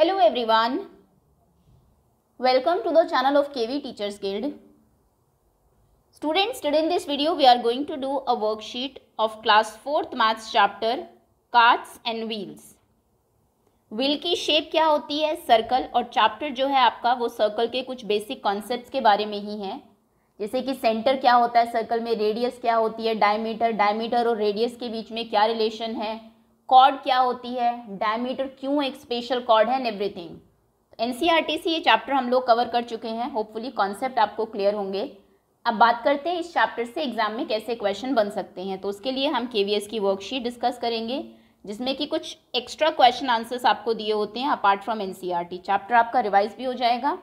Hello everyone welcome to the channel of KV teachers guild students today in this video we are going to do a worksheet of class fourth maths chapter carts and wheels wheel की shape क्या होती है circle और chapter जो है आपका वो circle के कुछ बेसिक कॉन्सेप्ट के बारे में ही है जैसे कि सेंटर क्या होता है सर्कल में रेडियस क्या होती है डायमीटर डायमीटर और रेडियस के बीच में क्या रिलेशन है कॉर्ड क्या होती है डायमीटर क्यों एक स्पेशल कॉर्ड है एंड एवरीथिंग एन ये चैप्टर हम लोग कवर कर चुके हैं होपफुली कॉन्सेप्ट आपको क्लियर होंगे अब बात करते हैं इस चैप्टर से एग्जाम में कैसे क्वेश्चन बन सकते हैं तो उसके लिए हम के की वर्कशीट डिस्कस करेंगे जिसमें कि कुछ एक्स्ट्रा क्वेश्चन आंसर्स आपको दिए होते हैं अपार्ट फ्रॉम एन चैप्टर आपका रिवाइज भी हो जाएगा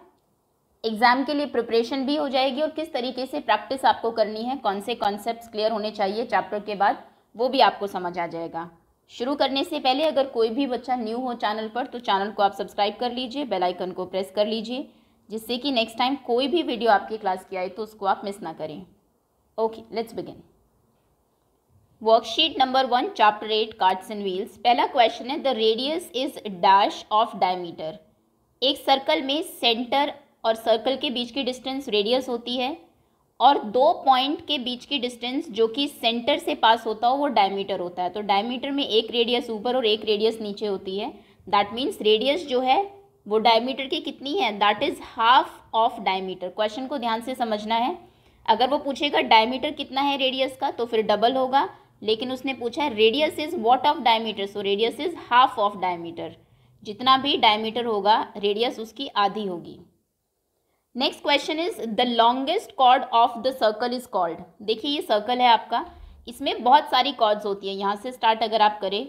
एग्ज़ाम के लिए प्रिपरेशन भी हो जाएगी और किस तरीके से प्रैक्टिस आपको करनी है कौन से कॉन्सेप्ट क्लियर होने चाहिए चैप्टर के बाद वो भी आपको समझ आ जाएगा शुरू करने से पहले अगर कोई भी बच्चा न्यू हो चैनल पर तो चैनल को आप सब्सक्राइब कर लीजिए बेल आइकन को प्रेस कर लीजिए जिससे कि नेक्स्ट टाइम कोई भी वीडियो आपकी क्लास की आए तो उसको आप मिस ना करें okay let's begin worksheet number one chapter eight cards and wheels पहला क्वेश्चन है the radius is dash of diameter एक सर्कल में सेंटर और सर्कल के बीच की डिस्टेंस रेडियस होती है और दो पॉइंट के बीच की डिस्टेंस जो कि सेंटर से पास होता हो वो डायमीटर होता है तो डायमीटर में एक रेडियस ऊपर और एक रेडियस नीचे होती है दैट मीन्स रेडियस जो है वो डायमीटर की कितनी है that is half of diameter question को ध्यान से समझना है अगर वो पूछेगा डायमीटर कितना है रेडियस का तो फिर डबल होगा लेकिन उसने पूछा है radius is what of diameter so radius is half of diameter जितना भी डायमीटर होगा रेडियस उसकी आधी होगी next question is the longest chord of the circle is called देखिए ये सर्कल है आपका इसमें बहुत सारी कॉर्ड्स होती है यहाँ से स्टार्ट अगर आप करें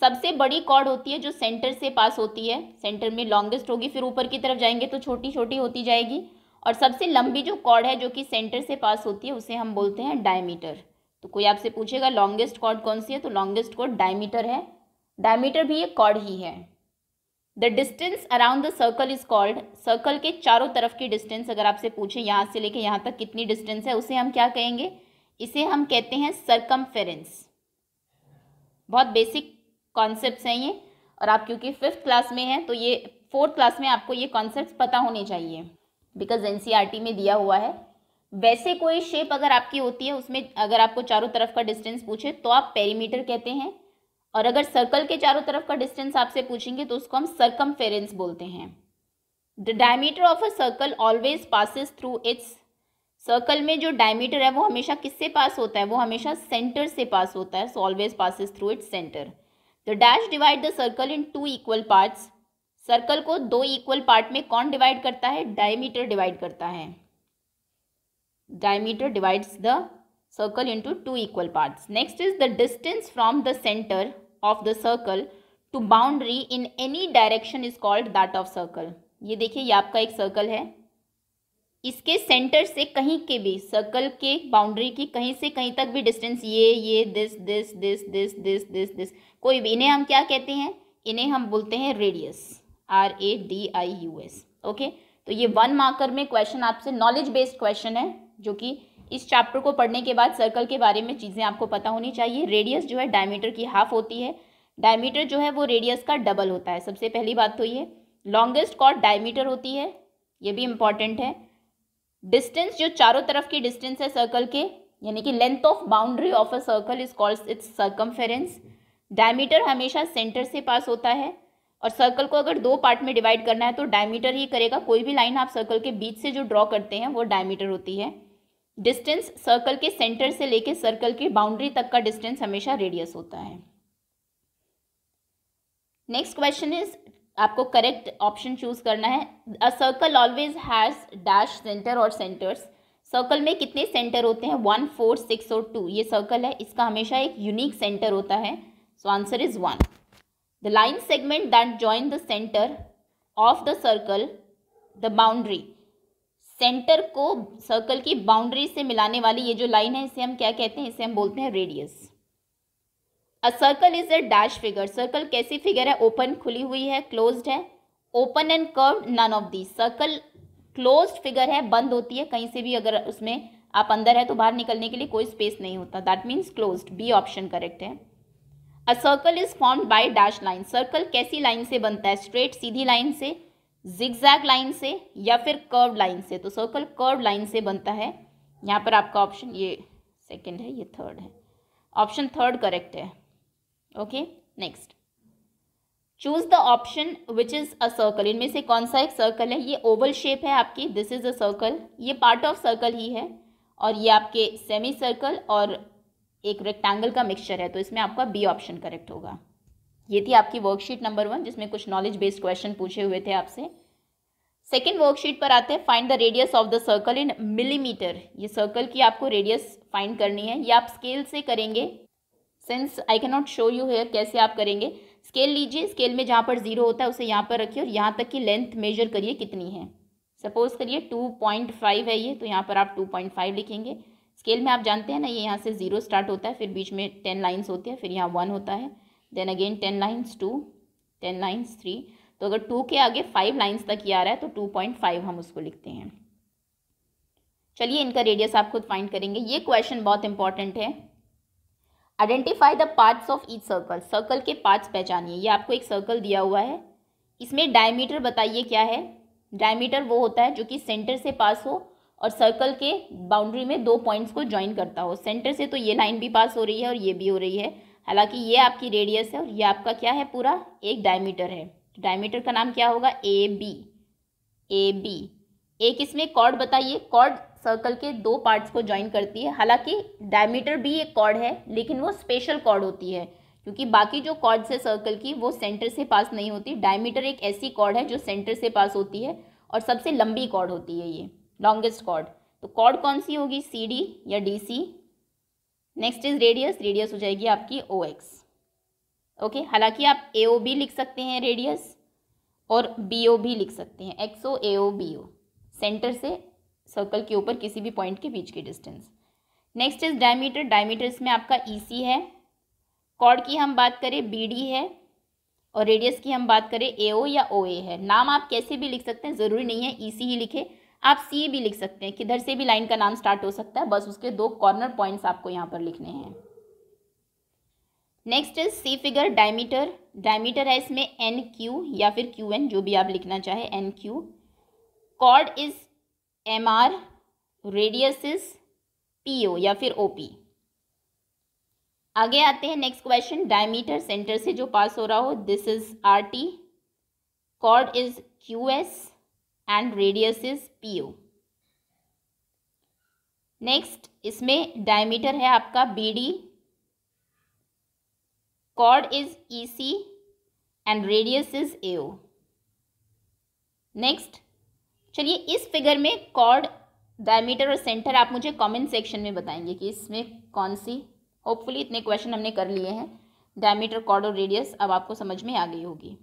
सबसे बड़ी कॉर्ड होती है जो सेंटर से पास होती है सेंटर में लॉन्गेस्ट होगी फिर ऊपर की तरफ जाएंगे तो छोटी छोटी होती जाएगी और सबसे लंबी जो कॉर्ड है जो कि सेंटर से पास होती है उसे हम बोलते हैं डायमीटर तो कोई आपसे पूछेगा लॉन्गेस्ट कॉर्ड कौन सी है तो लॉन्गेस्ट कॉर्ड डायमीटर है डायमीटर भी एक कॉर्ड ही है the distance around the circle is called circle के चारों तरफ की डिस्टेंस अगर आपसे पूछे यहाँ से लेके यहाँ तक कितनी डिस्टेंस है उसे हम क्या कहेंगे इसे हम कहते हैं सरकम बहुत बेसिक कॉन्सेप्ट हैं ये और आप क्योंकि फिफ्थ क्लास में हैं तो ये फोर्थ क्लास में आपको ये कॉन्सेप्ट पता होने चाहिए बिकॉज एन e में दिया हुआ है वैसे कोई शेप अगर आपकी होती है उसमें अगर आपको चारों तरफ का डिस्टेंस पूछे तो आप पेरीमीटर कहते हैं और अगर सर्कल के चारों तरफ का डिस्टेंस आपसे पूछेंगे तो उसको हम सर्कम बोलते हैं the diameter of a circle always passes through its circle में जो डायमीटर है वो हमेशा किससे पास होता है वो हमेशा सेंटर से पास होता है so always passes through its centre the dash divide the circle in two equal parts circle को दो इक्वल पार्ट में कौन डिवाइड करता है डायमीटर डिवाइड करता है diameter divides the circle into two equal parts next is the distance from the centre of the circle to boundary in any direction is called that of circle ये देखिए ये आपका एक circle है इसके centre से कहीं के भी सर्कल के बाउंड्री की कहीं से कहीं तक भी डिस्टेंस ये ये this this this this this this this कोई भी इन्हें हम क्या कहते हैं इन्हें हम बोलते हैं radius R A D I U S okay तो ये वन मार्कर में क्वेश्चन आपसे नॉलेज बेस्ड क्वेश्चन है जो कि इस चैप्टर को पढ़ने के बाद सर्कल के बारे में चीज़ें आपको पता होनी चाहिए रेडियस जो है डायमीटर की हाफ होती है डायमीटर जो है वो रेडियस का डबल होता है सबसे पहली बात तो ये लॉन्गेस्ट कॉर्ड डायमीटर होती है ये भी इम्पॉर्टेंट है डिस्टेंस जो चारों तरफ की डिस्टेंस है सर्कल के यानी कि length of boundary of a circle is called its circumference diameter हमेशा सेंटर से पास होता है और सर्कल को अगर दो पार्ट में डिवाइड करना है तो डायमीटर ही करेगा कोई भी लाइन आप सर्कल के बीच से जो ड्रॉ करते हैं वो डायमीटर होती है डिस्टेंस सर्कल के सेंटर से लेके सर्कल की बाउंड्री तक का डिस्टेंस हमेशा रेडियस होता है नेक्स्ट क्वेश्चन इज आपको करेक्ट ऑप्शन चूज करना है a circle always has dash centre और सेंटर्स सर्कल में कितने सेंटर होते हैं वन फोर सिक्स और टू ये सर्कल है इसका हमेशा एक यूनिक सेंटर होता है so answer is one the line segment that join the centre of the circle the boundary centre को सर्कल की बाउंड्री से मिलाने वाली ये जो लाइन है इसे हम क्या कहते हैं इसे हम बोलते हैं radius a circle is a dash figure circle कैसी फिगर है ओपन खुली हुई है क्लोज्ड है open end curve none of the circle closed figure है बंद होती है कहीं से भी अगर उसमें आप अंदर है तो बाहर निकलने के लिए कोई स्पेस नहीं होता that means close B option correct है a circle is form by dash line circle कैसी लाइन से बनता है स्ट्रेट सीधी लाइन से जिगजैग लाइन से या फिर कर्व लाइन से तो सर्कल कर्व लाइन से बनता है यहाँ पर आपका ऑप्शन ये सेकेंड है ये थर्ड है ऑप्शन थर्ड करेक्ट है okay next choose the option which is a circle इनमें से कौन सा एक सर्कल है ये ओवल शेप है आपकी दिस इज़ अ सर्कल ये पार्ट ऑफ सर्कल ही है और ये आपके सेमी सर्कल और एक रेक्टेंगल का मिक्सचर है तो इसमें आपका बी ऑप्शन करेक्ट होगा ये थी आपकी वर्कशीट नंबर वन जिसमें कुछ नॉलेज बेस्ड क्वेश्चन पूछे हुए थे आपसे सेकेंड वर्कशीट पर आते हैं find the radius of the circle in millimetre ये सर्कल की आपको रेडियस फाइंड करनी है ये आप स्केल से करेंगे since I cannot not show you here कैसे आप करेंगे स्केल लीजिए स्केल में जहाँ पर जीरो होता है उसे यहाँ पर रखिए और यहाँ तक की लेंथ मेजर करिए कितनी है सपोज करिए टू पॉइंट फाइव है ये तो यहाँ पर आप टू पॉइंट फाइव लिखेंगे स्केल में आप जानते हैं ना ये यहाँ से ज़ीरो स्टार्ट होता है फिर बीच में टेन लाइन्स होती है फिर यहाँ वन होता है then again ten lines two ten lines three तो अगर टू के आगे फाइव लाइन्स तक ये आ रहा है तो टू पॉइंट फाइव हम उसको लिखते हैं चलिए इनका रेडियस आप खुद फाइंड करेंगे ये क्वेश्चन बहुत इंपॉर्टेंट है identify the parts of each circle circle के पार्ट्स पहचानिए ये आपको एक सर्कल दिया हुआ है इसमें डायमीटर बताइए क्या है डायमीटर वो होता है जो कि सेंटर से पास हो और सर्कल के बाउंड्री में दो पॉइंट्स को ज्वाइन करता हो सेंटर से तो ये लाइन भी पास हो रही है और ये भी हो रही है हालांकि ये आपकी रेडियस है और ये आपका क्या है पूरा एक डायमीटर है डायमीटर का नाम क्या होगा ए बी ए बी एक इसमें कॉर्ड बताइए कॉर्ड सर्कल के दो पार्ट्स को ज्वाइन करती है हालांकि डायमीटर भी एक कॉर्ड है लेकिन वो स्पेशल कॉर्ड होती है क्योंकि बाकी जो कॉर्ड्स है सर्कल की वो सेंटर से पास नहीं होती डायमीटर एक ऐसी कॉर्ड है जो सेंटर से पास होती है और सबसे लंबी कॉर्ड होती है ये लॉन्गेस्ट कॉर्ड तो कॉर्ड कौन सी होगी सी डी या D C next is radius radius हो जाएगी आपकी ओ एक्स ओके हालांकि आप ए ओ बी लिख सकते हैं रेडियस और बी ओ भी लिख सकते हैं X O A O B O centre से सर्कल के ऊपर किसी भी पॉइंट के बीच की distance next is diameter diameter इसमें आपका ई e सी है कॉर्ड की हम बात करें बी डी है और रेडियस की हम बात करें ए ओ या ओ ए है नाम आप कैसे भी लिख सकते हैं ज़रूरी नहीं है ई e सी ही लिखे आप सी भी लिख सकते हैं किधर से भी लाइन का नाम स्टार्ट हो सकता है बस उसके दो कॉर्नर पॉइंट्स आपको यहाँ पर लिखने हैं next is C figure diameter diameter है इसमें एन क्यू या फिर क्यू एन जो भी आप लिखना चाहे N Q chord is M R radius is P O या फिर ओ पी आगे आते हैं नेक्स्ट क्वेश्चन डायमीटर सेंटर से जो पास हो रहा हो this is R T chord is Q S and radius is P O next इसमें डायमीटर है आपका B D chord is E C and radius is A O next चलिए इस फिगर में कॉर्ड डायमीटर और सेंटर आप मुझे comment section में बताएंगे कि इसमें कौन सी होपफुली इतने क्वेश्चन हमने कर लिए हैं डायमीटर कॉर्ड और रेडियस अब आपको समझ में आ गई होगी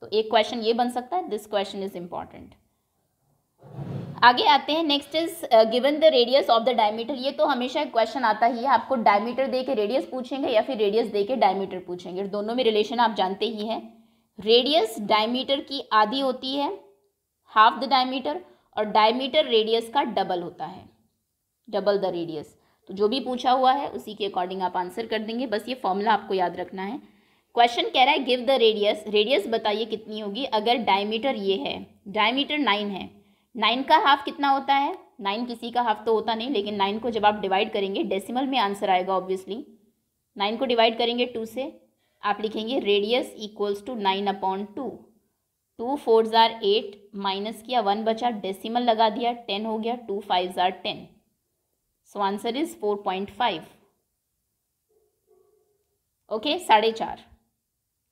तो एक क्वेश्चन ये बन सकता है दिस क्वेश्चन इज इम्पॉर्टेंट आगे आते हैं next is given the radius of the diameter ये तो हमेशा एक क्वेश्चन आता ही है आपको डायमीटर दे के रेडियस पूछेंगे या फिर रेडियस दे के डायमीटर पूछेंगे दोनों में रिलेशन आप जानते ही हैं रेडियस डायमीटर की आधी होती है हाफ द डायमीटर और डायमीटर रेडियस का डबल होता है डबल द रेडियस तो जो भी पूछा हुआ है उसी के अकॉर्डिंग आप आंसर कर देंगे बस ये फॉर्मूला आपको याद रखना है क्वेश्चन कह रहा है गिव द रेडियस रेडियस बताइए कितनी होगी अगर डायमीटर ये है डायमीटर नाइन है नाइन का हाफ कितना होता है नाइन किसी का हाफ तो होता नहीं लेकिन नाइन को जब आप डिवाइड करेंगे डेसिमल में आंसर आएगा ऑब्वियसली नाइन को डिवाइड करेंगे टू से आप लिखेंगे radius equals to nine upon two two four ज़ार एट माइनस किया वन बचा डेसिमल लगा दिया टेन हो गया टू फाइव ज़ार ten so answer is four point five okay साढ़े चार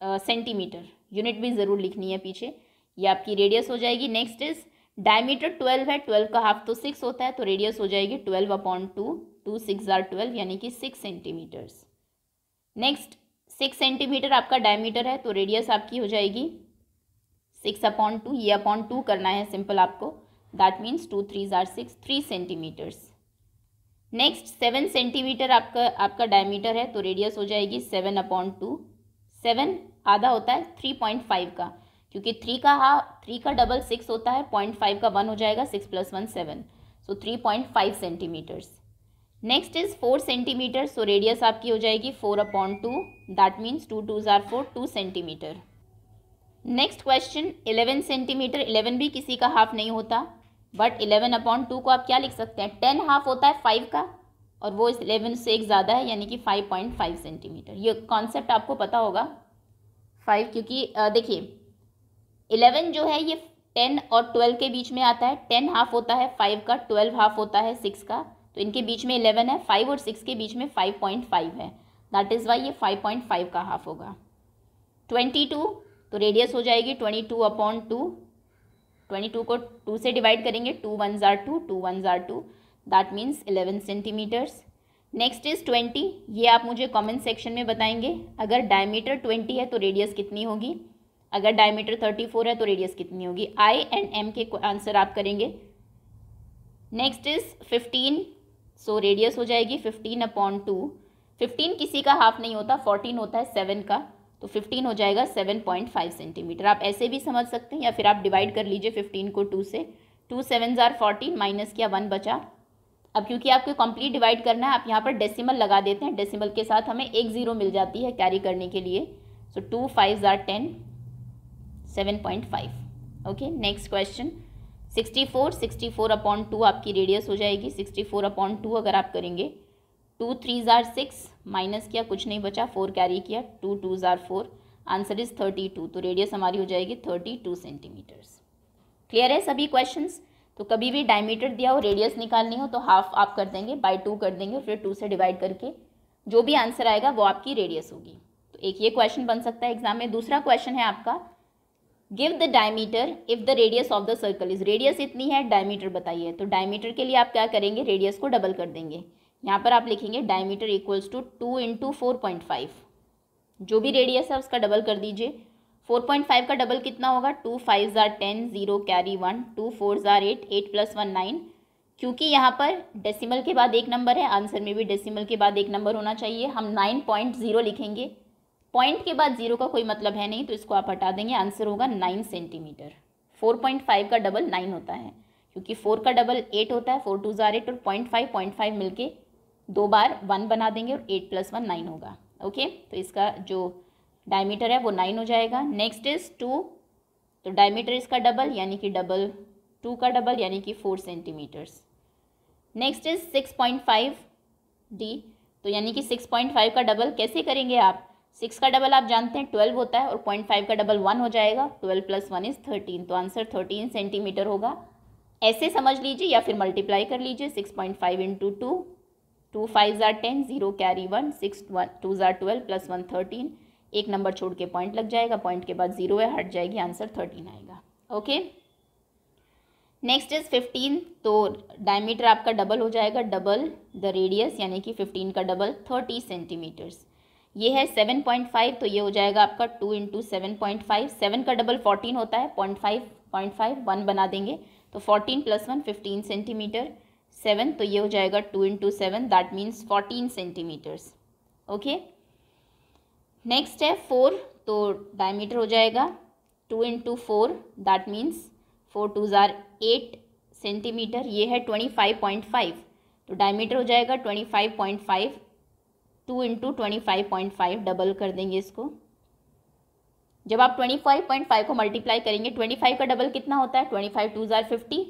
सेंटीमीटर यूनिट भी ज़रूर लिखनी है पीछे ये आपकी रेडियस हो जाएगी नेक्स्ट इज डायमीटर ट्वेल्व है ट्वेल्व का हाफ तो सिक्स होता है तो रेडियस हो जाएगी twelve upon two two six are twelve यानी कि six centimetres next six centimetre आपका डायमीटर है तो रेडियस आपकी हो जाएगी सिक्स अपॉन टू ये अपॉन टू करना है सिंपल आपको that means two three are six three centimetres next seven centimetre आपका आपका डायमीटर है तो रेडियस हो जाएगी सेवन अपॉन टू सेवन आधा होता है थ्री पॉइंट फाइव का क्योंकि थ्री का हा थ्री का डबल सिक्स होता है पॉइंट फाइव का वन हो जाएगा six plus one seven so three point five centimetres next is four centimetre so radius आपकी हो जाएगी four upon two that means two two ज़ार four two centimetre next question eleven centimetre eleven भी किसी का half नहीं होता but eleven upon two को आप क्या लिख सकते हैं टेन हाफ होता है फाइव का और वो इलेवन से एक ज़्यादा है यानी कि फाइव पॉइंट फाइव सेंटीमीटर ये कॉन्सेप्ट आपको पता होगा फाइव क्योंकि देखिए इलेवन जो है ये टेन और ट्वेल्व के बीच में आता है टेन हाफ होता है फाइव का ट्वेल्व हाफ होता है सिक्स का तो इनके बीच में इलेवन है फाइव और सिक्स के बीच में फाइव पॉइंट फाइव है दैट इज़ वाई ये फाइव पॉइंट फाइव का हाफ होगा ट्वेंटी टू तो रेडियस हो जाएगी twenty two upon two twenty two को टू से डिवाइड करेंगे टू वन ज़ार टू टू वन ज़ार two that means eleven centimetres next is twenty ये आप मुझे कमेंट सेक्शन में बताएंगे अगर डायमीटर ट्वेंटी है तो रेडियस कितनी होगी अगर डायमीटर थर्टी फोर है तो रेडियस कितनी होगी आई एंड एम के आंसर आप करेंगे next is fifteen so radius हो जाएगी फिफ्टीन अपॉन टू फिफ्टीन किसी का हाफ नहीं होता फोर्टीन होता है सेवन का तो फिफ्टीन हो जाएगा सेवन पॉइंट फाइव सेंटीमीटर आप ऐसे भी समझ सकते हैं या फिर आप डिवाइड कर लीजिए फिफ्टीन को टू से टू सेवन ज़ार फोर्टीन माइनस किया वन बचा अब क्योंकि आपको कंप्लीट डिवाइड करना है आप यहाँ पर डेसिमल लगा देते हैं डेसिमल के साथ हमें एक ज़ीरो मिल जाती है कैरी करने के लिए सो टू फाइव ज़ार ten seven point five okay next question sixty four sixty four upon two आपकी रेडियस हो जाएगी सिक्सटी फोर अपॉन टू अगर आप करेंगे टू थ्री ज़ार सिक्स माइनस किया कुछ नहीं बचा फोर कैरी किया टू टू ज़ार four answer is thirty two तो रेडियस हमारी हो जाएगी थर्टी टू सेंटीमीटर्स क्लियर है सभी क्वेश्चंस तो कभी भी डायमीटर दिया हो रेडियस निकालनी हो तो हाफ आप कर देंगे बाई टू कर देंगे फिर टू से डिवाइड करके जो भी आंसर आएगा वो आपकी रेडियस होगी तो एक ये क्वेश्चन बन सकता है एग्जाम में दूसरा क्वेश्चन है आपका give the diameter if the radius of the circle is radius इतनी है डायमीटर बताइए तो डायमीटर के लिए आप क्या करेंगे रेडियस को डबल कर देंगे यहाँ पर आप लिखेंगे diameter equals to two into four point five जो भी रेडियस है उसका डबल कर दीजिए फोर पॉइंट फाइव का डबल कितना होगा टू फाइव ज़ार ten zero carry one two four ज़ार eight eight plus one nine क्योंकि यहाँ पर डेसिमल के बाद एक नंबर है आंसर में भी डेसिमल के बाद एक नंबर होना चाहिए हम नाइन पॉइंट ज़ीरो लिखेंगे पॉइंट के बाद ज़ीरो का कोई मतलब है नहीं तो इसको आप हटा देंगे आंसर होगा nine centimetre four point five का डबल नाइन होता है क्योंकि फोर का डबल एट होता है फोर टू ज़ार एट और पॉइंट फाइव पॉइंट फाइव मिल दो बार वन बना देंगे और एट प्लस वन नाइन होगा ओके तो इसका जो डायमीटर है वो नाइन हो जाएगा नेक्स्ट इज टू तो डायमीटर इसका डबल यानी कि डबल टू का डबल यानी कि four centimetres next is six point five D तो यानी कि सिक्स पॉइंट फाइव का डबल कैसे करेंगे आप सिक्स का डबल आप जानते हैं ट्वेल्व होता है और पॉइंट फाइव का डबल वन हो जाएगा twelve plus one is thirteen तो आंसर थर्टीन सेंटीमीटर होगा ऐसे समझ लीजिए या फिर मल्टीप्लाई कर लीजिए six point five into two two five ज़ार ten zero carry one six one two ज़ार ट्वेल्व प्लस वन थर्टीन एक नंबर छोड़ के पॉइंट लग जाएगा पॉइंट के बाद ज़ीरो है हट जाएगी आंसर थर्टीन आएगा ओके नेक्स्ट इज़ फिफ्टीन तो डायमीटर आपका डबल हो जाएगा डबल द रेडियस यानी कि फिफ्टीन का डबल थर्टी सेंटीमीटर्स ये है सेवन पॉइंट फाइव तो ये हो जाएगा आपका two into seven point five seven का डबल फोर्टीन होता है point five point five one बना देंगे तो fourteen plus one fifteen centimetre seven तो ये हो जाएगा two into seven that means fourteen centimetres okay next है फोर तो डायमीटर हो जाएगा two into four that means four two ज़ार एट सेंटीमीटर ये है ट्वेंटी फाइव पॉइंट फाइव तो डायमीटर हो जाएगा twenty five point five two into twenty five point five double कर देंगे इसको जब आप ट्वेंटी फाइव पॉइंट फाइव को मल्टीप्लाई करेंगे ट्वेंटी फाइव का डबल कितना होता है ट्वेंटी फाइव टू ज़ार फिफ्टी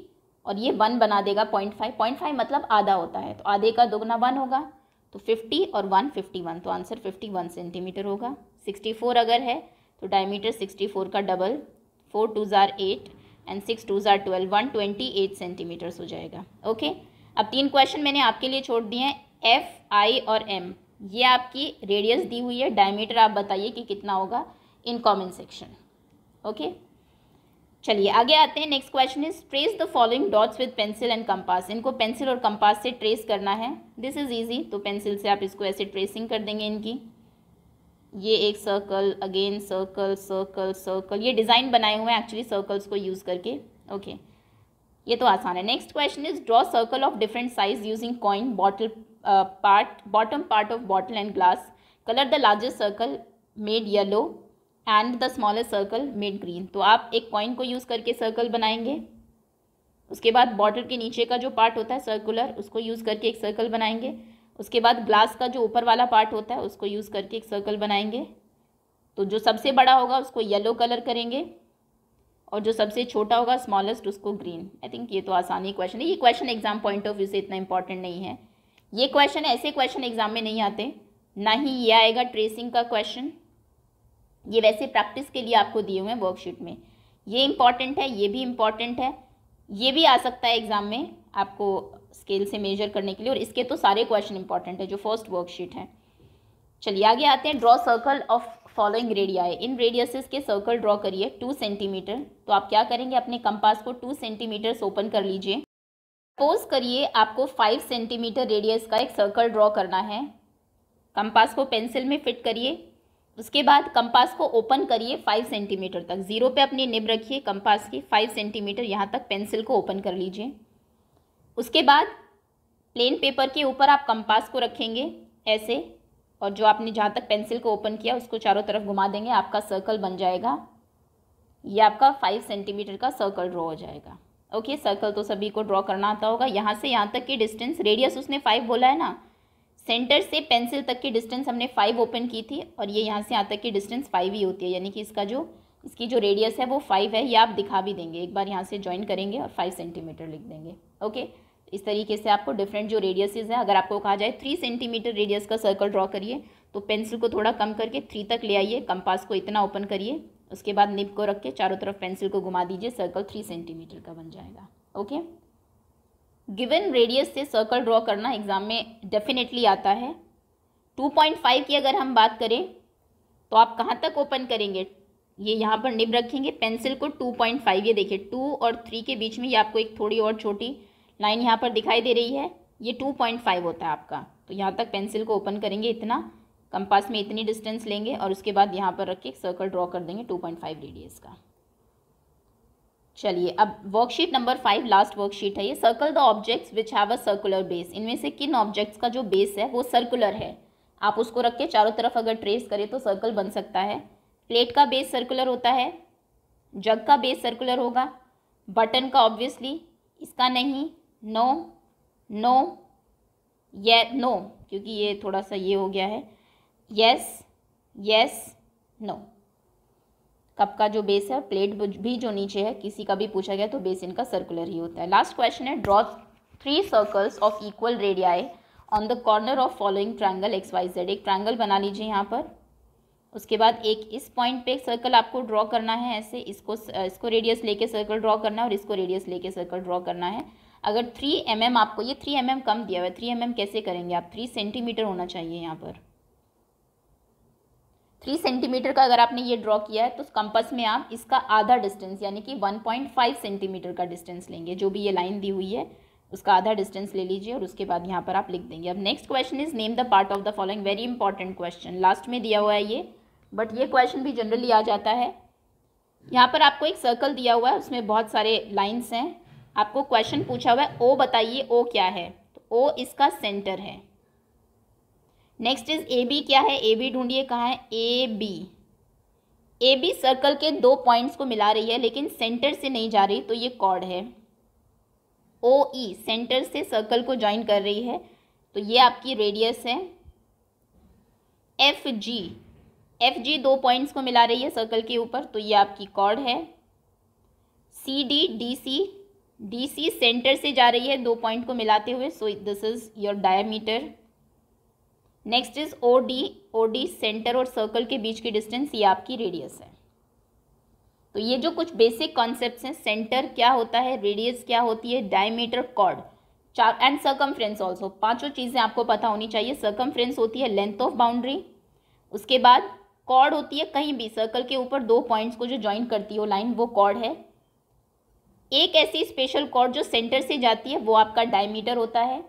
और ये वन बना देगा पॉइंट फाइव पॉइंट फाइव मतलब आधा होता है तो आधे का दोगुना वन होगा तो 50 और 151 तो आंसर 51 सेंटीमीटर होगा 64 अगर है तो डायमीटर 64 का डबल फोर टू ज़ार एट एंड सिक्स टू ज़ार twelve one twenty eight centimetres हो जाएगा ओके अब तीन क्वेश्चन मैंने आपके लिए छोड़ दिए हैं एफ आई और एम ये आपकी रेडियस दी हुई है डायमीटर आप बताइए कि कितना होगा इन कॉमेंट सेक्शन ओके चलिए आगे आते हैं next question is trace the following dots with pencil and compass इनको पेंसिल और कंपास से ट्रेस करना है दिस इज इजी तो पेंसिल से आप इसको ऐसे ट्रेसिंग कर देंगे इनकी ये एक circle again circle circle circle ये डिज़ाइन बनाए हुए हैं एक्चुअली सर्कल्स को यूज़ करके ओके okay. ये तो आसान है next question is draw circle of different size using coin bottle part bottom part of bottle and glass colour the largest circle made yellow and the smallest circle made green तो आप एक coin को use करके circle बनाएंगे उसके बाद bottle के नीचे का जो पार्ट होता है सर्कुलर उसको यूज़ करके एक सर्कल बनाएंगे उसके बाद ग्लास का जो ऊपर वाला पार्ट होता है उसको यूज़ करके एक सर्कल बनाएंगे तो जो सबसे बड़ा होगा उसको येलो कलर करेंगे और जो सबसे छोटा होगा स्मॉलेस्ट उसको ग्रीन आई थिंक ये तो आसानी क्वेश्चन है ये question exam point of view से इतना इंपॉर्टेंट नहीं है ये क्वेश्चन ऐसे क्वेश्चन एग्जाम में नहीं आते ना ही ये आएगा ट्रेसिंग का क्वेश्चन ये वैसे प्रैक्टिस के लिए आपको दिए हुए हैं वर्कशीट में ये इम्पॉर्टेंट है ये भी इम्पॉर्टेंट है ये भी आ सकता है एग्ज़ाम में आपको स्केल से मेजर करने के लिए और इसके तो सारे क्वेश्चन इंपॉर्टेंट है जो फर्स्ट वर्कशीट है चलिए आगे आते हैं draw circle of following radii इन रेडियसेस के सर्कल ड्रॉ करिए टू सेंटीमीटर तो आप क्या करेंगे अपने कंपास को टू सेंटीमीटर्स ओपन कर लीजिए सपोज करिए आपको फाइव सेंटीमीटर रेडियस का एक सर्कल ड्रॉ करना है कंपास को पेंसिल में फिट करिए उसके बाद कंपास को ओपन करिए फाइव सेंटीमीटर तक ज़ीरो पे अपनी निब रखिए कंपास की फाइव सेंटीमीटर यहाँ तक पेंसिल को ओपन कर लीजिए उसके बाद प्लेन पेपर के ऊपर आप कंपास को रखेंगे ऐसे और जो आपने जहाँ तक पेंसिल को ओपन किया उसको चारों तरफ घुमा देंगे आपका सर्कल बन जाएगा ये आपका फाइव सेंटीमीटर का सर्कल ड्रॉ हो जाएगा ओके सर्कल तो सभी को ड्रॉ करना आता होगा यहाँ से यहाँ तक की डिस्टेंस रेडियस उसने फाइव बोला है ना सेंटर से पेंसिल तक की डिस्टेंस हमने फाइव ओपन की थी और ये यहाँ से यहाँ तक की डिस्टेंस फाइव ही होती है यानी कि इसका जो इसकी जो रेडियस है वो फाइव है ये आप दिखा भी देंगे एक बार यहाँ से ज्वाइन करेंगे और फाइव सेंटीमीटर लिख देंगे ओके इस तरीके से आपको डिफरेंट जो रेडियसेज हैं अगर आपको कहा जाए थ्री सेंटीमीटर रेडियस का सर्कल ड्रॉ करिए तो पेंसिल को थोड़ा कम करके थ्री तक ले आइए कंपास को इतना ओपन करिए उसके बाद निप को रख के चारों तरफ पेंसिल को घुमा दीजिए सर्कल थ्री सेंटीमीटर का बन जाएगा ओके गिवन रेडियस से सर्कल ड्रॉ करना एग्ज़ाम में डेफिनेटली आता है 2.5 की अगर हम बात करें तो आप कहाँ तक ओपन करेंगे ये यहाँ पर निब रखेंगे पेंसिल को 2.5 ये देखिए टू और थ्री के बीच में ये आपको एक थोड़ी और छोटी लाइन यहाँ पर दिखाई दे रही है ये 2.5 होता है आपका तो यहाँ तक पेंसिल को ओपन करेंगे इतना कंपास में इतनी डिस्टेंस लेंगे और उसके बाद यहाँ पर रख के सर्कल ड्रॉ कर देंगे फाइव रेडियस का चलिए अब worksheet number five last worksheet है ये circle the objects which have a circular base इनमें से किन ऑब्जेक्ट्स का जो बेस है वो सर्कुलर है आप उसको रख के चारों तरफ अगर ट्रेस करें तो सर्कल बन सकता है प्लेट का बेस सर्कुलर होता है जग का बेस सर्कुलर होगा बटन का ऑब्वियसली इसका नहीं नो नो ये नो क्योंकि ये थोड़ा सा ये हो गया है यस यस नो कप का जो बेस है प्लेट भी जो नीचे है किसी का भी पूछा गया तो बेस इनका सर्कुलर ही होता है लास्ट क्वेश्चन है draw three circles of equal radii on the corner of following triangle X Y Z एक ट्रायंगल बना लीजिए यहाँ पर उसके बाद एक इस पॉइंट पे एक सर्कल आपको ड्रॉ करना है ऐसे इसको इसको रेडियस लेके सर्कल ड्रॉ करना है और इसको रेडियस लेके सर्कल ड्रॉ करना है अगर थ्री एम mm आपको ये थ्री एम mm कम दिया हुआ है थ्री एम mm कैसे करेंगे आप थ्री सेंटीमीटर होना चाहिए यहाँ पर थ्री सेंटीमीटर का अगर आपने ये ड्रॉ किया है तो कंपस में आप इसका आधा डिस्टेंस यानी कि वन पॉइंट फाइव सेंटीमीटर का डिस्टेंस लेंगे जो भी ये लाइन दी हुई है उसका आधा डिस्टेंस ले लीजिए और उसके बाद यहाँ पर आप लिख देंगे अब next question is name the part of the following very important question last में दिया हुआ है ये बट ये क्वेश्चन भी जनरली आ जाता है यहाँ पर आपको एक सर्कल दिया हुआ है उसमें बहुत सारे लाइन्स हैं आपको क्वेश्चन पूछा हुआ है ओ बताइए ओ क्या है तो ओ इसका सेंटर है नेक्स्ट इज ए बी क्या है ए बी ढूंढिए कहाँ है A B A B circle के दो पॉइंट्स को मिला रही है लेकिन सेंटर से नहीं जा रही तो ये कॉर्ड है ओ ई सेंटर से सर्कल को ज्वाइन कर रही है तो ये आपकी रेडियस है एफ जी एफ जी दो पॉइंट्स को मिला रही है सर्कल के ऊपर तो ये आपकी कॉर्ड है C D D C D C centre से जा रही है दो पॉइंट को मिलाते हुए so this is your diameter next is O D O D centre और सर्कल के बीच की डिस्टेंस ये आपकी रेडियस है तो ये जो कुछ बेसिक कॉन्सेप्ट हैं सेंटर क्या होता है रेडियस क्या होती है डायमीटर कॉर्ड चार एंड सर्कम फ्रेंस ऑल्सो पाँचों चीज़ें आपको पता होनी चाहिए सर्कम फ्रेंस होती है लेंथ ऑफ बाउंड्री उसके बाद कॉर्ड होती है कहीं भी सर्कल के ऊपर दो पॉइंट्स को जो ज्वाइन करती हो लाइन वो कॉर्ड है एक ऐसी स्पेशल कॉर्ड जो सेंटर से जाती है वो आपका डायमीटर होता है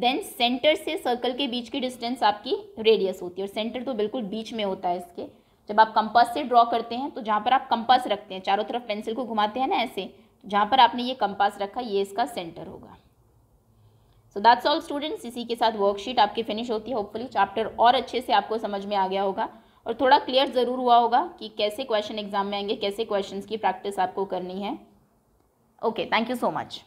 देन सेंटर से सर्कल के बीच की डिस्टेंस आपकी रेडियस होती है और सेंटर तो बिल्कुल बीच में होता है इसके जब आप कंपास से ड्रॉ करते हैं तो जहाँ पर आप कंपास रखते हैं चारों तरफ पेंसिल को घुमाते हैं ना ऐसे जहाँ पर आपने ये कंपास रखा ये इसका सेंटर होगा सो दैट्स ऑल स्टूडेंट्स इसी के साथ वर्कशीट आपकी फिनिश होती है होपफुली चैप्टर और अच्छे से आपको समझ में आ गया होगा और थोड़ा क्लियर ज़रूर हुआ होगा कि कैसे क्वेश्चन एग्जाम में आएंगे कैसे क्वेश्चन की प्रैक्टिस आपको करनी है okay thank you so much